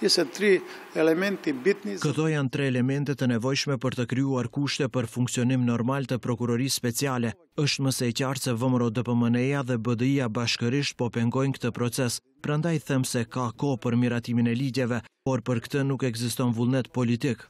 Këto janë tre elementet të nevojshme për të kryu kushte për funksionim normal të prokurorisë speciale. Êshtë mëse e qartë se vëmëro dëpëmëneja dhe bëdëja bashkërisht po pengojnë këtë proces. Prandaj them se ka ko për miratimin e ligjeve, por për këtë nuk eksiston vullnet politik.